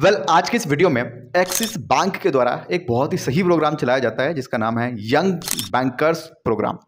well well, आज के इस वीडियो में एक्सिस बैंक के द्वारा एक बहुत ही सही प्रोग्राम चलाया जाता है जिसका नाम है यंग बैंकर्स प्रोग्राम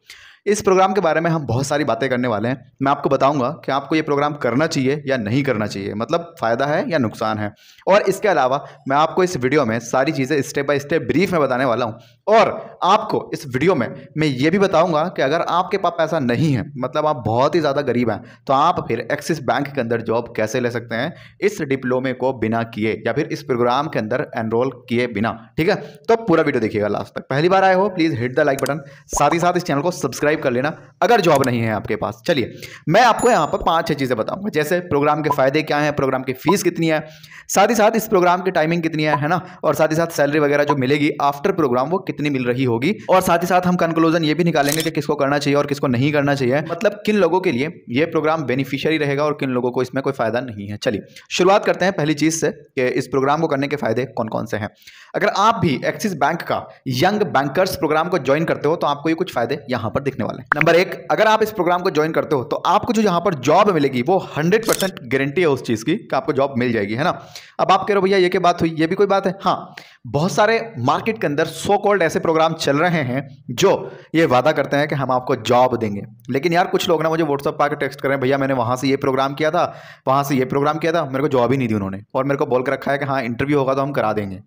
इस प्रोग्राम के बारे में हम बहुत सारी बातें करने वाले हैं मैं आपको बताऊंगा कि आपको ये प्रोग्राम करना चाहिए या नहीं करना चाहिए मतलब फ़ायदा है या नुकसान है और इसके अलावा मैं आपको इस वीडियो में सारी चीज़ें स्टेप बाय स्टेप ब्रीफ में बताने वाला हूँ और आपको इस वीडियो में मैं ये भी बताऊंगा कि अगर आपके पास पैसा नहीं है मतलब आप बहुत ही ज़्यादा गरीब हैं तो आप फिर एक्सिस बैंक के अंदर जॉब कैसे ले सकते हैं इस डिप्लोमे को बिना किए या फिर इस प्रोग्राम के अंदर एनरोल किए बिना ठीक है तो पूरा वीडियो देखिएगा लास्ट तक पहली बार आए हो please hit the like button साथ ही साथ इस चैनल को सब्सक्राइब कर लेना अगर जॉब नहीं है आपके पास चलिए मैं आपको यहाँ पर पाँच छः चीज़ें बताऊँगा जैसे प्रोग्राम के फ़ायदे क्या हैं प्रोग्राम की फ़ीस कितनी है साथ ही साथ इस प्रोग्राम की टाइमिंग कितनी है ना और साथ ही साथ सैलरी वगैरह जो मिलेगी आफ्टर प्रोग्राम वो कितनी मिल रही होगी और साथ ही साथ हम कंक्लूजन ये भी निकालेंगे कि किसको करना चाहिए और किसको नहीं करना चाहिए मतलब किन लोगों के लिए ये प्रोग्राम बेनिफिशियरी रहेगा और किन लोगों को इसमें कोई फायदा नहीं है चलिए शुरुआत करते हैं पहली चीज़ से कि इस प्रोग्राम को करने के फायदे कौन कौन से हैं अगर आप भी एक्सिस बैंक का यंग बैंकर्स प्रोग्राम को ज्वाइन करते हो तो आपको ये कुछ फायदे यहां पर दिखने वाले हैं नंबर एक अगर आप इस प्रोग्राम को ज्वाइन करते हो तो आपको जो यहां पर जॉब मिलेगी वो हंड्रेड गारंटी है उस चीज़ की आपको जॉब मिल जाएगी है ना अब आप कह रहे हो भैया ये क्या बात हुई ये भी कोई बात है हाँ बहुत सारे मार्केट के अंदर सो कॉल्ड ऐसे प्रोग्राम चल रहे हैं जो ये वादा करते हैं कि हम आपको जॉब देंगे लेकिन यार कुछ लोग ना मुझे व्हाट्सअप पर टेक्स्ट कर रहे हैं भैया मैंने वहाँ से ये प्रोग्राम किया था वहाँ से ये प्रोग्राम किया था मेरे को जॉब ही नहीं दी उन्होंने और मेरे को बोल कर रखा है कि हाँ इंटरव्यू होगा तो हम करा देंगे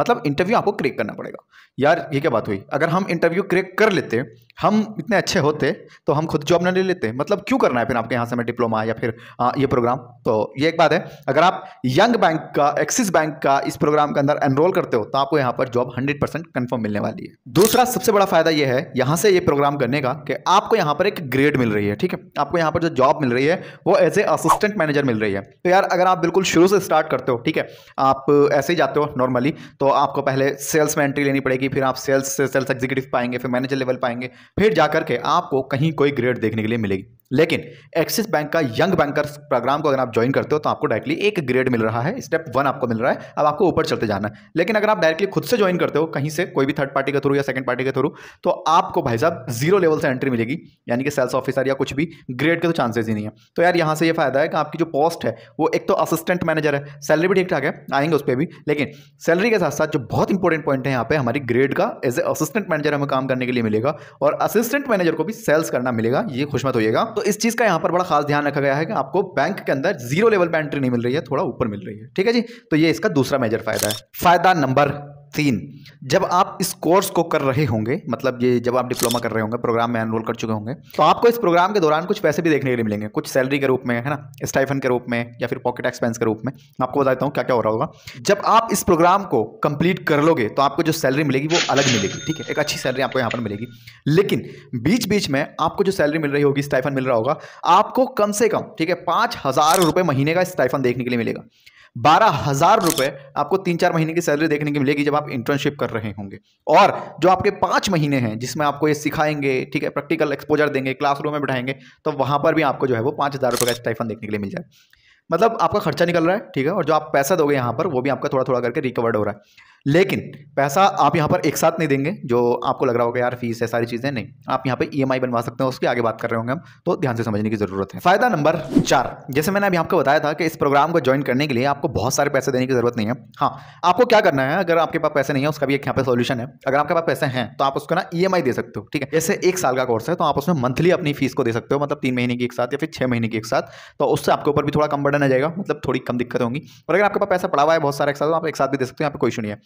मतलब इंटरव्यू आपको क्रेक करना पड़ेगा यार ये क्या बात हुई अगर हम इंटरव्यू क्रेक कर लेते हम इतने अच्छे होते तो हम खुद जॉब ना ले लेते मतलब क्यों करना है फिर आपके यहाँ से मैं डिप्लोमा या फिर आ, हाँ, ये प्रोग्राम तो ये एक बात है अगर आप यंग बैंक का एक्सिस बैंक का इस प्रोग्राम के अंदर एनरोल करते हो तो आपको यहाँ पर जॉब हंड्रेड परसेंट कन्फर्म मिलने वाली है दूसरा सबसे बड़ा फायदा यह है यहाँ से ये प्रोग्राम करने का कि आपको यहाँ पर एक ग्रेड मिल रही है ठीक है आपको यहाँ पर जो जॉब मिल रही है वो एज ए असिस्टेंट मैनेजर मिल रही है तो यार अगर आप बिल्कुल शुरू से स्टार्ट करते हो ठीक है आप ऐसे ही जाते हो नॉर्मली तो तो आपको पहले सेल्स में एंट्री लेनी पड़ेगी फिर आप सेल्स से सेल्स एग्जीक्यूटिव पाएंगे फिर मैनेजर लेवल पाएंगे फिर जाकर के आपको कहीं कोई ग्रेड देखने के लिए मिलेगी लेकिन एक्सिस बैंक का यंग बैंकर्स प्रोग्राम को अगर आप ज्वाइन करते हो तो आपको डायरेक्टली एक ग्रेड मिल रहा है स्टेप वन आपको मिल रहा है अब आपको ऊपर चलते जाना है लेकिन अगर आप डायरेक्टली खुद से ज्वाइन करते हो कहीं से कोई भी थर्ड पार्टी के थ्रू या सेकंड पार्टी के थ्रू तो आपको भाई साहब जीरो लेवल से एंट्री मिलेगी यानी कि सेल्स ऑफिसर या कुछ भी ग्रेड के तो चांसेज ही नहीं है तो यार यहाँ से ये फायदा है कि आपकी जो पोस्ट है वो एक तो असिस्टेंट मैनेजर है सैलरी भी ठीक ठाक है आएंगे उस पर भी लेकिन सैलरी के साथ साथ जो बहुत इंपॉर्टेंट पॉइंट है यहाँ पे हमारी ग्रेड का एज ए असिस्टेंट मैनेजर हमें काम करने के लिए मिलेगा और असिस्टेंट मैनेजर को भी सेल्स करना मिलेगा ये खुशमत होइएगा तो इस चीज़ का यहां पर बड़ा खास ध्यान रखा गया है कि आपको बैंक के अंदर जीरो लेवल पर एंट्री नहीं मिल रही है थोड़ा ऊपर मिल रही है ठीक है जी तो ये इसका दूसरा मेजर फायदा है फायदा नंबर तीन जब आप इस कोर्स को कर रहे होंगे मतलब ये जब आप डिप्लोमा कर रहे होंगे प्रोग्राम में एनरोल कर चुके होंगे तो आपको इस प्रोग्राम के दौरान कुछ पैसे भी देखने के लिए मिलेंगे कुछ सैलरी के रूप में है ना स्टाइफन के रूप में या फिर पॉकेट एक्सपेंस के रूप में मैं आपको बताता हूँ क्या क्या हो रहा होगा जब आप इस प्रोग्राम को कंप्लीट कर लोगे तो आपको जो सैलरी मिलेगी वो अलग मिलेगी ठीक है एक अच्छी सैलरी आपको यहाँ पर मिलेगी लेकिन बीच बीच में आपको जो सैलरी मिल रही होगी स्टाइफन मिल रहा होगा आपको कम से कम ठीक है पाँच हज़ार रुपये महीने का स्टाइफन देखने के लिए मिलेगा बारह हजार रुपए आपको तीन चार महीने की सैलरी देखने की मिलेगी जब आप इंटर्नशिप कर रहे होंगे और जो आपके पाँच महीने हैं जिसमें आपको ये सिखाएंगे ठीक है प्रैक्टिकल एक्सपोजर देंगे क्लासरूम में बैठाएंगे तो वहाँ पर भी आपको जो है वो पाँच हज़ार रुपये का स्टाइफन देखने के लिए मिल जाए मतलब आपका खर्चा निकल रहा है ठीक है और जो आप पैसा दोगे यहाँ पर वो भी आपका थोड़ा थोड़ा करके रिकवर्ड हो रहा है लेकिन पैसा आप यहाँ पर एक साथ नहीं देंगे जो आपको लग रहा होगा यार फीस है सारी चीज़ें नहीं आप यहाँ पर ई e बनवा सकते हैं उसकी आगे बात कर रहे होंगे हम तो ध्यान से समझने की ज़रूरत है फायदा नंबर चार जैसे मैंने अभी आपको बताया था कि इस प्रोग्राम को ज्वाइन करने के लिए आपको बहुत सारे पैसे देने की ज़रूरत नहीं है हाँ आपको क्या करना है अगर आपके पास पैसे नहीं है उसका भी एक यहाँ पर सोल्यूशन है अगर आपके पास पैसे हैं तो आप उसको ना ई e दे सकते हो ठीक है जैसे एक साल का कोर्स है तो आप उसमें मंथली अपनी फीस को दे सकते हो मतलब तीन महीने की एक साथ या फिर छः महीने की एक साथ तो उससे आपके ऊपर भी थोड़ा कम बर्डन आ जाएगा मतलब थोड़ी कम दिक्कत होगी और अगर आपके पास पैसा पड़ा हुआ है बहुत सारे एक साथ तो आप एक साथ भी दे सकते हो यहाँ पर कोई इशू नहीं है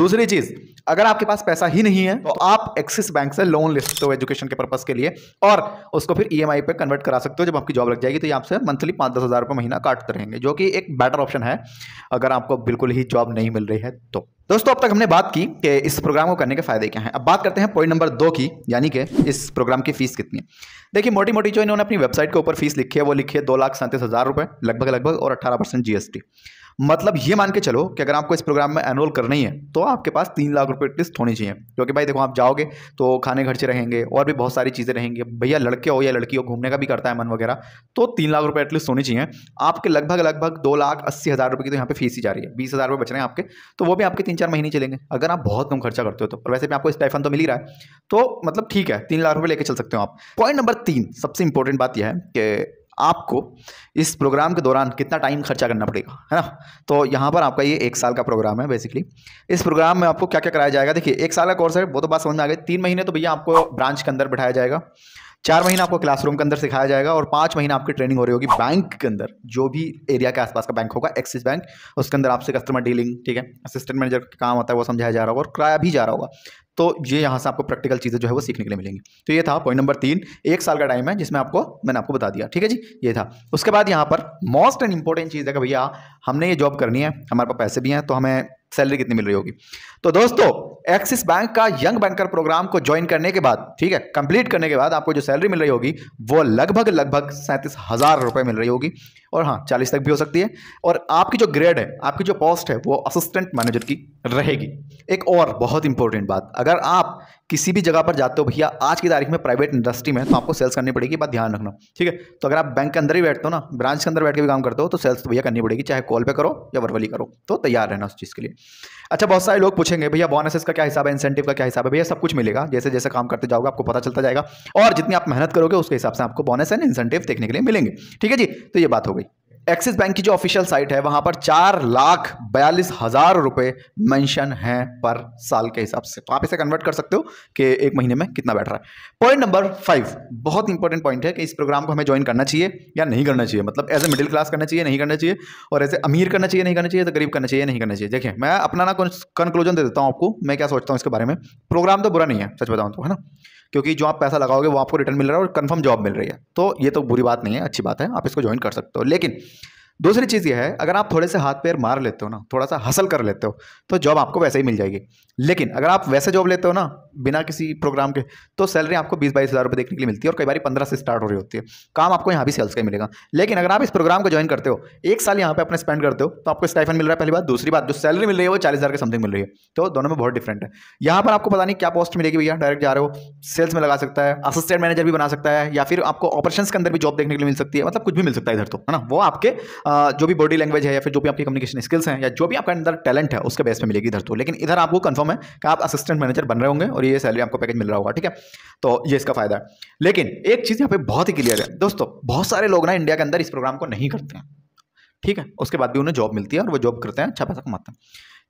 दूसरी चीज अगर आपके पास पैसा ही नहीं है तो आप एक्सिस बैंक से लोन ले सकते हो एजुकेशन के पर्पज के लिए और उसको फिर ई e पे कन्वर्ट करा सकते हो जब आपकी जॉब लग जाएगी तो ये आपसे मंथली पाँच दस हज़ार रुपये महीना काटते रहेंगे जो कि एक बेटर ऑप्शन है अगर आपको बिल्कुल ही जॉब नहीं मिल रही है तो दोस्तों अब तक हमने बात की कि इस प्रोग्राम को करने के फायदे क्या हैं अब बात करते हैं पॉइंट नंबर दो की यानी कि इस प्रोग्राम की फीस कितनी है देखिए मोटी मोटी जो इन्होंने अपनी वेबसाइट के ऊपर फीस लिखी है वो लिखी है दो लाख सैंतीस हज़ार रुपये लगभग लगभग और अट्ठारह परसेंट जीएसटी मतलब ये मान के चलो कि अगर आपको इस प्रोग्राम में एनरोल करना ही है तो आपके पास तीन लाख रुपये लिस्ट होनी चाहिए क्योंकि भाई देखो आप जाओगे तो खाने खर्चे रहेंगे और भी बहुत सारी चीज़ें रहेंगी भैया लड़के हो या लड़की हो घूमने का भी करता है मन वगैरह तो तीन लाख रुपये एटलीस्ट होनी चाहिए आपके लगभग लगभग दो लाख अस्सी हज़ार रुपये की तो यहाँ पे फीस ही जा रही है बीस हज़ार रुपये बच रहे हैं आपके तो वो भी आपके तीन चार महीने चलेंगे अगर आप बहुत कम खर्चा करते हो तो वैसे भी आपको स्टाइफन तो मिल ही रहा है तो मतलब ठीक है तीन लाख रुपये लेके चल सकते हो आप पॉइंट नंबर तीन सबसे इंपॉर्टेंट बात यह है कि आपको इस प्रोग्राम के दौरान कितना टाइम खर्चा करना पड़ेगा है ना तो यहाँ पर आपका ये एक साल का प्रोग्राम है बेसिकली इस प्रोग्राम में आपको क्या क्या कराया जाएगा देखिए एक साल का कोर्स है वो तो बात समझ में आ गई तीन महीने तो भैया आपको ब्रांच के अंदर बैठाया जाएगा चार महीना आपको क्लासरूम के अंदर सिखाया जाएगा और पाँच महीना आपकी ट्रेनिंग हो रही होगी बैंक के अंदर जो भी एरिया के आसपास का बैंक होगा एक्सिस बैंक उसके अंदर आपसे कस्टमर डीलिंग ठीक है असिस्टेंट मैनेजर का काम होता है वो समझाया जा रहा होगा और कराया भी जा रहा होगा तो ये यहाँ से आपको प्रैक्टिकल चीज़ें जो है वो सीखने के लिए मिलेंगी तो ये था पॉइंट नंबर तीन एक साल का टाइम है जिसमें आपको मैंने आपको बता दिया ठीक है जी ये था उसके बाद यहाँ पर मोस्ट एंड इंपॉर्टेंट चीज़ है कि भैया हमने ये जॉब करनी है हमारे पास पैसे भी हैं तो हमें सैलरी कितनी मिल रही होगी तो दोस्तों एक्सिस बैंक का यंग बैंकर प्रोग्राम को ज्वाइन करने के बाद ठीक है कंप्लीट करने के बाद आपको जो सैलरी मिल रही होगी वो लगभग लगभग सैंतीस हज़ार रुपए मिल रही होगी और हाँ चालीस तक भी हो सकती है और आपकी जो ग्रेड है आपकी जो पोस्ट है वो असिस्टेंट मैनेजर की रहेगी एक और बहुत इंपॉर्टेंट बात अगर आप किसी भी जगह पर जाते हो भैया आज की तारीख में प्राइवेट इंडस्ट्री में तो आपको सेल्स करनी पड़ेगी बात ध्यान रखना ठीक है तो अगर आप बैंक के अंदर ही बैठते हो ना ब्रांच के अंदर बैठ के भी काम करते हो तो सेल्स तो भैया करनी पड़ेगी चाहे कॉल पे करो या वर्वली करो तो तैयार रहना उस चीज़ के लिए अच्छा बहुत सारे लोग पूछेंगे भैया बोनसेस का क्या हिसाब है इंसेंटिव का क्या हिसाब है भैया सब कुछ मिलेगा जैसे जैसे काम करते जाओगे आपको पता चलता जाएगा और जितनी आप मेहनत करोगे उसके हिसाब से आपको बोनस एंड इंसेंटिव देखने के लिए मिलेंगे ठीक है जी तो ये बात हो गई एक्सिस बैंक की जो ऑफिशियल साइट है वहां पर चार लाख बयालीस हजार रुपए मेंशन है पर साल के हिसाब से तो आप इसे कन्वर्ट कर सकते हो कि एक महीने में कितना बैठ रहा है पॉइंट नंबर फाइव बहुत इंपॉर्टेंट पॉइंट है कि इस प्रोग्राम को हमें ज्वाइन करना चाहिए या नहीं करना चाहिए मतलब एज ए मिडिल क्लास करना चाहिए नहीं करना चाहिए और एज ए अमीर करना चाहिए नहीं करना चाहिए तो गरीब करना चाहिए नहीं करना चाहिए देखिए मैं अपना ना कंक्लूजन दे देता हूँ आपको मैं क्या सोचता हूँ इसके बारे में प्रोग्राम तो बुरा नहीं है सच बताऊँ तो है ना क्योंकि जो आप पैसा लगाओगे वो आपको रिटर्न मिल रहा है और कन्फर्म जॉब मिल रही है तो ये तो बुरी बात नहीं है अच्छी बात है आप इसको ज्वाइन कर सकते हो लेकिन दूसरी चीज़ यह है अगर आप थोड़े से हाथ पैर मार लेते हो ना थोड़ा सा हसल कर लेते हो तो जॉब आपको वैसे ही मिल जाएगी लेकिन अगर आप वैसे जॉब लेते हो ना बिना किसी प्रोग्राम के तो सैलरी आपको बीस बाईस हज़ार रुपये देखने के लिए मिलती है और कई बार पंद्रह से स्टार्ट हो रही होती है काम आपको यहाँ भी सेल्स का ही मिलेगा लेकिन अगर आप इस प्रोग्राम को ज्वाइन करते हो एक साल यहाँ पे अपने स्पेंड करते हो तो आपको स्टाइफन मिल रहा है पहली बात दूसरी बात जो सैलरी मिल रही है वो चालीस हज़ार के समथिंग मिल रही है तो दोनों में बहुत डिफरेंट है यहाँ पर आपको पता नहीं क्या पोस्ट मिलेगी भैया डायरेक्ट जा रहे हो सेल्स में लगा सकता है असिस्टेंट मैनेजर भी बना सकता है या फिर आपको ऑपरेशन के अंदर भी जॉब देखने के लिए मिल सकती है मतलब कुछ भी मिल सकता है इधर तो है ना वो आपके जो भी बॉडी लैंग्वेज है या फिर जो भी आपकी कम्युनिकेशन स्किल्स हैं या जो भी आपका अंदर टैलेंट है उसके बेस पे मिलेगी इधर तो लेकिन इधर आपको कंफर्म है कि आप असिस्टेंट मैनेजर बन रहे होंगे और ये सैलरी आपको पैकेज मिल रहा होगा ठीक है तो ये इसका फायदा है लेकिन एक चीज़ यहाँ पे बहुत ही क्लियर है दोस्तों बहुत सारे लोग ना इंडिया के अंदर इस प्रोग्राम को नहीं करते हैं ठीक है उसके बाद भी उन्हें जॉब मिलती है और वो जॉब करते हैं अच्छा पैसा कमाते हैं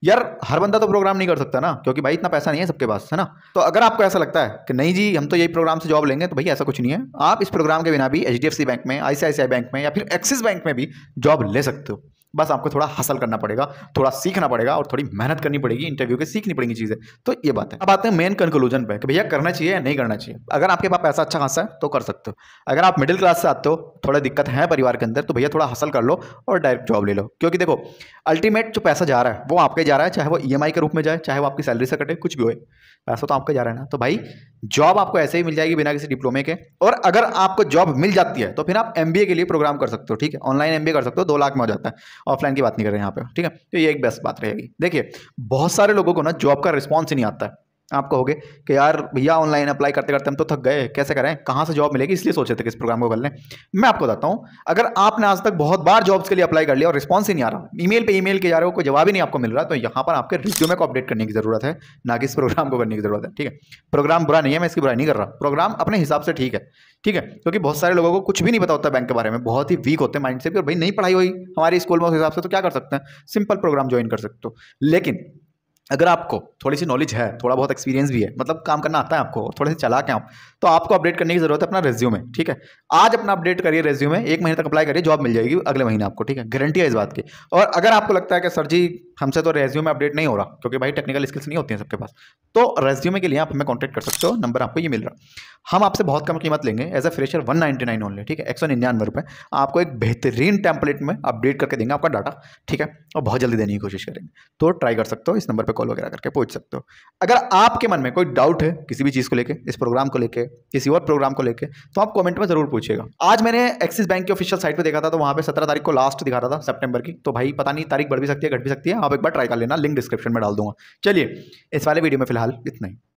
यार हर बंदा तो प्रोग्राम नहीं कर सकता ना क्योंकि भाई इतना पैसा नहीं है सबके पास है ना तो अगर आपको ऐसा लगता है कि नहीं जी हम तो यही प्रोग्राम से जॉब लेंगे तो भाई ऐसा कुछ नहीं है आप इस प्रोग्राम के बिना भी एच बैंक में आई बैंक में या फिर एक्सिस बैंक में भी जॉब ले सकते हो बस आपको थोड़ा हासिल करना पड़ेगा थोड़ा सीखना पड़ेगा और थोड़ी मेहनत करनी पड़ेगी इंटरव्यू के सीखनी पड़ेगी चीज़ें तो ये बात है अब आते हैं मेन कंक्लूजन पर कि भैया करना चाहिए या नहीं करना चाहिए अगर आपके पास पैसा अच्छा खासा है तो कर सकते हो अगर आप मिडिल क्लास से आते हो थोड़ा दिक्कत है परिवार के अंदर तो भैया थोड़ा हासिल कर लो और डायरेक्ट जॉब ले लो क्योंकि देखो अल्टीमेट जो पैसा जा रहा है वो आपके जा रहा है चाहे वो ई e के रूप में जाए चाहे वो आपकी सैलरी से कटे कुछ भी हो पैसा तो आपका जा रहा है ना तो भाई जॉब आपको ऐसे ही मिल जाएगी बिना किसी डिप्लोमे के और अगर आपको जॉब मिल जाती है तो फिर आप एम के लिए प्रोग्राम कर सकते हो ठीक है ऑनलाइन एम कर सकते हो दो लाख में हो जाता है ऑफलाइन की बात नहीं कर रहे हैं यहाँ पे ठीक है तो ये एक बेस्ट बात रहेगी देखिए बहुत सारे लोगों को ना जॉब का रिस्पॉन्स ही नहीं आता है आप कहोगे कि यार भैया ऑनलाइन अप्लाई करते करते हम तो थक गए कैसे करें कहाँ से जॉब मिलेगी इसलिए सोचे थे कि इस प्रोग्राम को कर लें मैं आपको बताता हूँ अगर आपने आज तक बहुत बार जॉब्स के लिए अप्लाई कर लिया और रिस्पॉन्स ही नहीं आ रहा ई मेल पर ई मेल के जा रहे हो कोई जवाब ही नहीं आपको मिल रहा तो यहाँ पर आपके रिज्यूमे को अपडेट करने की ज़रूरत है ना कि इस प्रोग्राम को करने की ज़रूरत है ठीक है प्रोग्राम बुरा नहीं है मैं इसकी बुराई नहीं कर रहा प्रोग्राम अपने हिसाब से ठीक है ठीक है क्योंकि बहुत सारे लोगों को कुछ भी नहीं पता होता बैंक के बारे में बहुत ही वीक होते हैं माइंड से भी और भाई नहीं पढ़ाई हुई हमारे स्कूल में उस हिसाब से तो क्या कर सकते हैं सिंपल प्रोग्राम ज्वाइन कर सकते हो लेकिन अगर आपको थोड़ी सी नॉलेज है थोड़ा बहुत एक्सपीरियंस भी है मतलब काम करना आता है आपको थोड़े से चला के आप तो आपको अपडेट करने की जरूरत है अपना रेज्यूमे ठीक है आज अपना अपडेट करिए रेज्यूमे एक महीने तक अप्लाई करिए जॉब मिल जाएगी अगले महीने आपको ठीक है गारंटी है इस बात की और अगर आपको लगता है कि सर जी हमसे तो रेज्यूमे अपडेट नहीं हो रहा क्योंकि भाई टेक्निकल स्किल्स नहीं होती हैं सबके पास तो रेज्यूमे के लिए आप हमें कॉन्टैक्ट कर सकते हो नंबर आपको ये मिल रहा हम आपसे बहुत कम कीमत लेंगे as a fresher one ninety nine only ठीक है एक सौ निन्यानवे रुपये आपको एक बेहतरीन टेम्पलेट में अपडेट करके देंगे आपका डाटा ठीक है और बहुत जल्दी देने की कोशिश करेंगे तो ट्राई कर सकते हो इस नंबर पर कॉल वगैरह करके पूछ सकते हो अगर आपके मन में कोई डाउट है किसी भी चीज़ को लेकर इस प्रोग्राम को लेकर किसी और प्रोग्राम को लेकर तो आप कॉमेंट में ज़रूर पूछिएगा आज मैंने एक्सिस बैंक की ऑफिशियल साइट पर देखा था तो वहाँ पर सत्रह तारीख को लास्ट दिखा रहा था सेप्टेबर की तो भाई पता नहीं तारीख बढ़ भी सकती है घट भी सकती है आप एक बार ट्राई कर लेना लिंक डिस्क्रिप्शन में डाल दूंगा चलिए इस वाले वीडियो में फिलहाल इतना ही